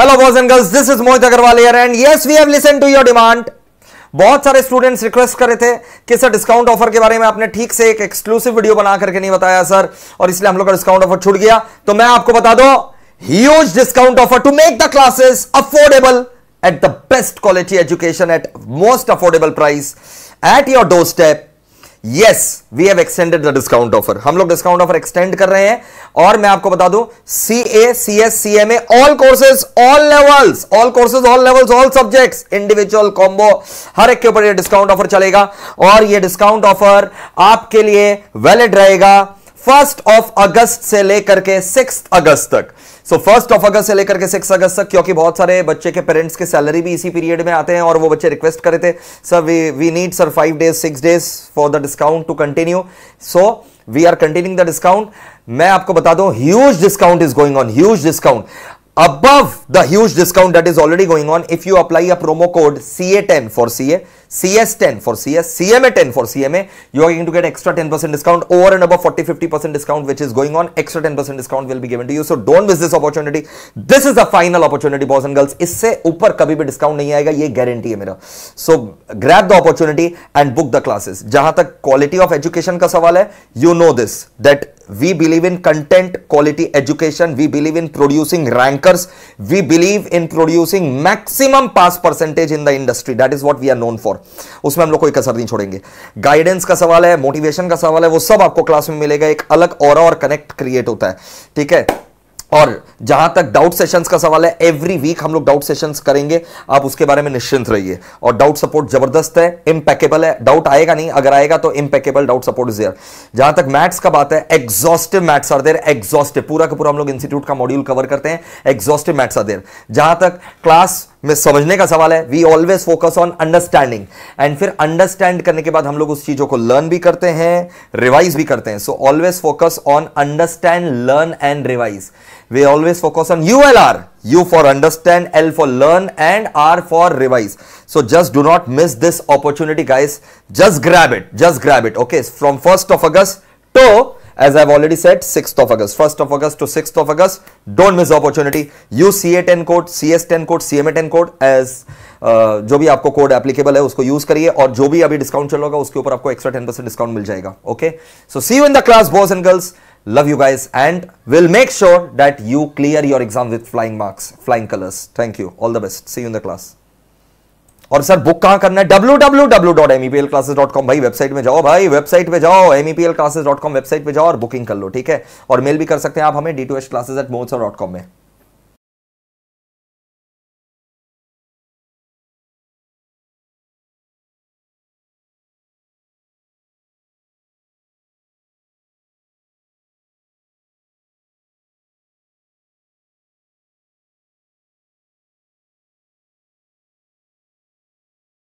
Hello boys and girls this is Mohit Agrawal here and yes we have listen to your demand बहुत सारे students request कर रहे थे कि सर डिस्काउंट ऑफर के बारे में आपने ठीक से एक एक्सक्लूसिव वीडियो बना करके नहीं बताया सर और इसलिए हम लोग का डिस्काउंट ऑफर छूट गया तो मैं आपको बता दो huge discount offer to make the classes affordable at the best quality education at most affordable price at your doorstep yes we have extended the discount offer हम लोग डिस्काउंट ऑफर एक्सटेंड कर रहे हैं और मैं आपको बता दूं C A C S C M A all courses all levels all courses all levels all subjects individual combo हर एक के ऊपर ये डिस्काउंट ऑफर चलेगा और ये डिस्काउंट ऑफर आपके लिए वैलिड रहेगा फर्स्ट ऑफ अगस्त से लेकर के सिक्स अगस्त तक सो फर्स्ट ऑफ अगस्त से लेकर के सिक्स अगस्त तक क्योंकि बहुत सारे बच्चे के पेरेंट्स के सैलरी भी इसी पीरियड में आते हैं और वो बच्चे रिक्वेस्ट करे थे sir we we need sir five days six days for the discount to continue so we are continuing the discount मैं आपको बता दूं huge discount is going on huge discount above the huge discount that is already going on if you apply a promo code CA10 for CA, CS10 for CS, CMA10 for CMA, you are going to get extra 10% discount over and above 40-50% discount which is going on. Extra 10% discount will be given to you. So don't miss this opportunity. This is the final opportunity boys and girls. isse upar kabhi bhi discount nahi aayega ye guarantee hai mera so grab the opportunity and book the classes jahan tak quality of education ka sawal hai you know this that we believe in content quality education we believe in producing rankers we believe in producing maximum pass percentage in the industry that is what we are known for उसमें हम लोग कोई कसर नहीं छोड़ेंगे guidance का सवाल है मोटिवेशन का सवाल है वो सब आपको क्लास में मिलेगा एक अलग और, और कनेक्ट क्रिएट होता है ठीक है और जहां तक डाउट सेशंस का सवाल है एवरी वीक हम लोग डाउट सेशंस करेंगे आप उसके बारे में निश्चिंत रहिए और डाउट सपोर्ट जबरदस्त है इम्पैकेबल है डाउट आएगा नहीं अगर आएगा तो impeccable doubt support is there जहां तक मैथ्स का बात है exhaustive maths are there exhaustive पूरा का पूरा हम लोग इंस्टीट्यूट का मॉड्यूल कवर करते हैं एग्जॉस्टिव मैथ्स आर देर जहां तक क्लास में समझने का सवाल है we always focus on understanding and फिर अंडरस्टैंड करने के बाद हम लोग उस चीजों को लर्न भी करते हैं रिवाइज भी करते हैं so always focus on understand learn and revise we always focus on U L R U for understand L for learn and R for revise so just do not miss this opportunity guys just grab it just grab it okay from first of August to as I've already said 6th of August 1st of August to 6th of August don't miss the opportunity use CA10 code CS10 code CMA10 code as Uh, जो भी आपको code applicable है उसको use करिए और जो भी अभी डिस्काउंट चल होगा उसके ऊपर आपको एक्स्ट्रा टेन परसेंट डिस्काउंट मिल जाएगा okay so see you in the class boys and girls love you guys and will make sure that you clear your exam with flying marks flying colours thank you all the best see you in the class और sir book कहां करना है W W W dot M EPL classes dot com भाई website में जाओ भाई website पे जाओ M classes dot com website पे जाओ और बुकिंग कर लो ठीक है और मेल भी कर सकते हैं आप हमें D two H classes at मोहसर डॉट कॉम में